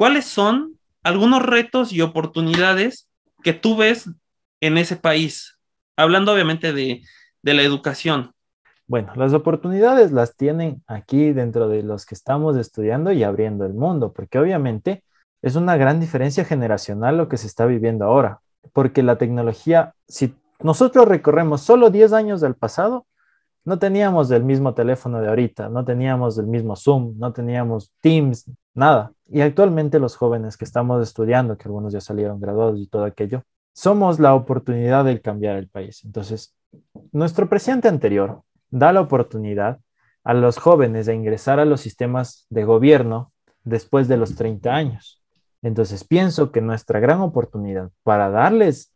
¿Cuáles son algunos retos y oportunidades que tú ves en ese país? Hablando obviamente de, la educación. Bueno, las oportunidades las tienen aquí dentro de los que estamos estudiando y abriendo el mundo, porque obviamente es una gran diferencia generacional lo que se está viviendo ahora, porque la tecnología, si nosotros recorremos solo 10 años del pasado, no teníamos el mismo teléfono de ahorita, no teníamos el mismo Zoom, no teníamos Teams, nada. Y actualmente los jóvenes que estamos estudiando, que algunos ya salieron graduados y todo aquello, somos la oportunidad de cambiar el país. Entonces, nuestro presidente anterior da la oportunidad a los jóvenes de ingresar a los sistemas de gobierno después de los 30 años. Entonces, pienso que nuestra gran oportunidad para darles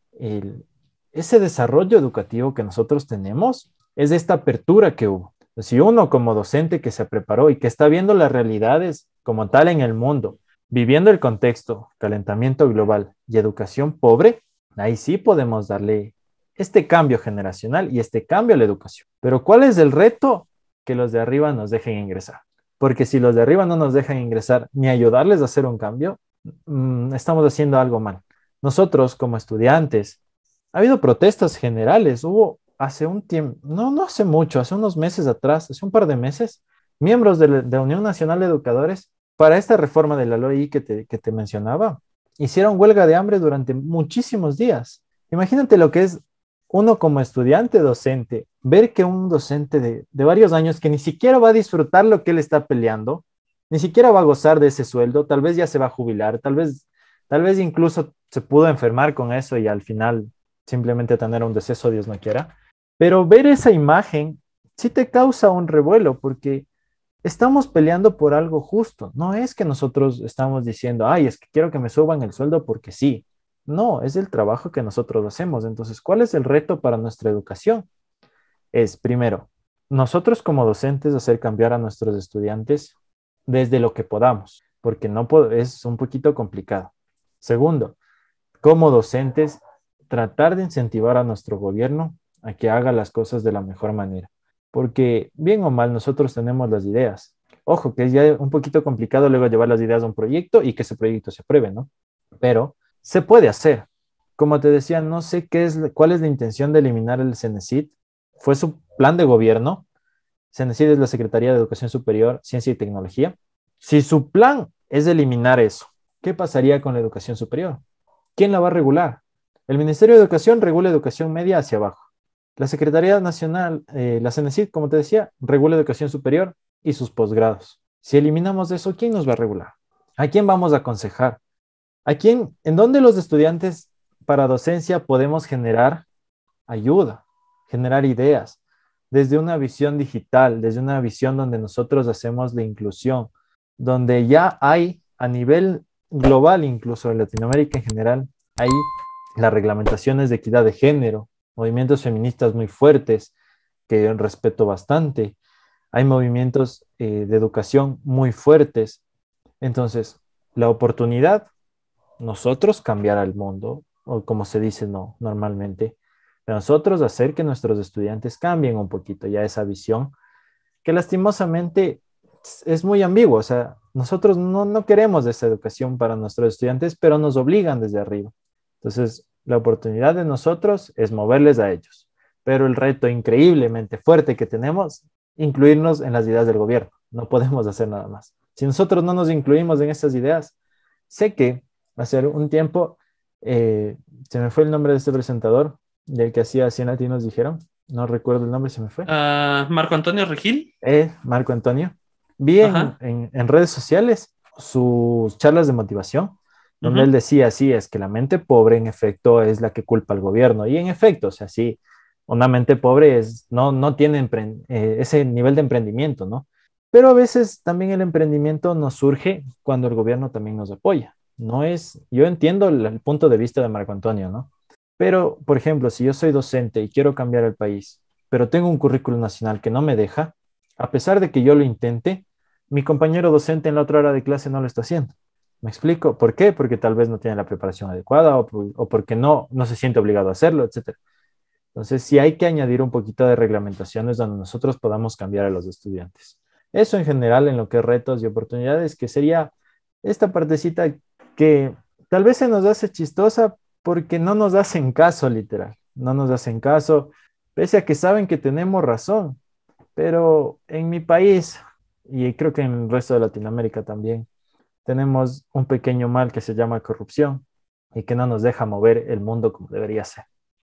ese desarrollo educativo que nosotros tenemos es esta apertura que hubo. Pues, si uno como docente que se preparó y que está viendo las realidades como tal en el mundo, viviendo el contexto, calentamiento global y educación pobre, ahí sí podemos darle este cambio generacional y este cambio a la educación. Pero ¿cuál es el reto? Que los de arriba nos dejen ingresar. Porque si los de arriba no nos dejan ingresar ni ayudarles a hacer un cambio, mm, estamos haciendo algo mal. Nosotros como estudiantes, ha habido protestas generales, hubo hace un tiempo, no, no hace mucho, hace unos meses atrás, hace un par de meses, miembros de la, Unión Nacional de Educadores, para esta reforma de la ley que te, que te mencionaba, hicieron huelga de hambre durante muchísimos días. Imagínate lo que es uno como estudiante docente, ver que un docente de, varios años que ni siquiera va a disfrutar lo que él está peleando, ni siquiera va a gozar de ese sueldo, tal vez ya se va a jubilar, tal vez, tal vez incluso se pudo enfermar con eso y al final simplemente tener un deceso, Dios no quiera. Pero ver esa imagen sí te causa un revuelo porque estamos peleando por algo justo. No es que nosotros estamos diciendo, ay, es que quiero que me suban el sueldo porque sí. No, es el trabajo que nosotros hacemos. Entonces, ¿cuál es el reto para nuestra educación? Es, primero, nosotros como docentes hacer cambiar a nuestros estudiantes desde lo que podamos, porque no es un poquito complicado. Segundo, como docentes, tratar de incentivar a nuestro gobierno a que haga las cosas de la mejor manera. Porque bien o mal nosotros tenemos las ideas. Ojo, que es ya un poquito complicado luego llevar las ideas a un proyecto y que ese proyecto se apruebe, ¿no? Pero se puede hacer. Como te decía, no sé qué es, cuál es la intención de eliminar el CENESID. Fue su plan de gobierno. CENESID es la Secretaría de Educación Superior, Ciencia y Tecnología. Si su plan es eliminar eso, ¿qué pasaría con la educación superior? ¿Quién la va a regular? El Ministerio de Educación regula educación media hacia abajo. La Secretaría Nacional, eh, la CENESID, como te decía, regula educación superior y sus posgrados. Si eliminamos eso, ¿quién nos va a regular? ¿A quién vamos a aconsejar? ¿A quién, en dónde los estudiantes para docencia podemos generar ayuda, generar ideas, desde una visión digital, desde una visión donde nosotros hacemos la inclusión, donde ya hay a nivel global, incluso en Latinoamérica en general, hay las reglamentaciones de equidad de género, movimientos feministas muy fuertes que respeto bastante. Hay movimientos eh, de educación muy fuertes. Entonces, la oportunidad, nosotros cambiar al mundo, o como se dice no, normalmente, nosotros hacer que nuestros estudiantes cambien un poquito ya esa visión, que lastimosamente es muy ambiguo O sea, nosotros no, no queremos esa educación para nuestros estudiantes, pero nos obligan desde arriba. Entonces, la oportunidad de nosotros es moverles a ellos, pero el reto increíblemente fuerte que tenemos, incluirnos en las ideas del gobierno. No podemos hacer nada más. Si nosotros no nos incluimos en esas ideas, sé que hace un tiempo, eh, se me fue el nombre de este presentador, del que hacía 100 latinos dijeron, no recuerdo el nombre, se me fue. Ah, Marco Antonio Regil. Eh, Marco Antonio. Vi en redes sociales sus charlas de motivación donde él decía, así es que la mente pobre en efecto es la que culpa al gobierno. Y en efecto, o sea, sí, una mente pobre es, no, no tiene eh, ese nivel de emprendimiento, ¿no? Pero a veces también el emprendimiento nos surge cuando el gobierno también nos apoya. No es, yo entiendo el, el punto de vista de Marco Antonio, ¿no? Pero, por ejemplo, si yo soy docente y quiero cambiar el país, pero tengo un currículum nacional que no me deja, a pesar de que yo lo intente, mi compañero docente en la otra hora de clase no lo está haciendo. ¿Me explico? ¿Por qué? Porque tal vez no tiene la preparación adecuada o, porque no, no se siente obligado a hacerlo, etc. Entonces, si hay que añadir un poquito de reglamentaciones donde nosotros podamos cambiar a los estudiantes. Eso en general en lo que es retos y oportunidades, que sería esta partecita que tal vez se nos hace chistosa porque no nos hacen caso, literal. No nos hacen caso, pese a que saben que tenemos razón. Pero en mi país, y creo que en el resto de Latinoamérica también, tenemos un pequeño mal que se llama corrupción y que no nos deja mover el mundo como debería ser.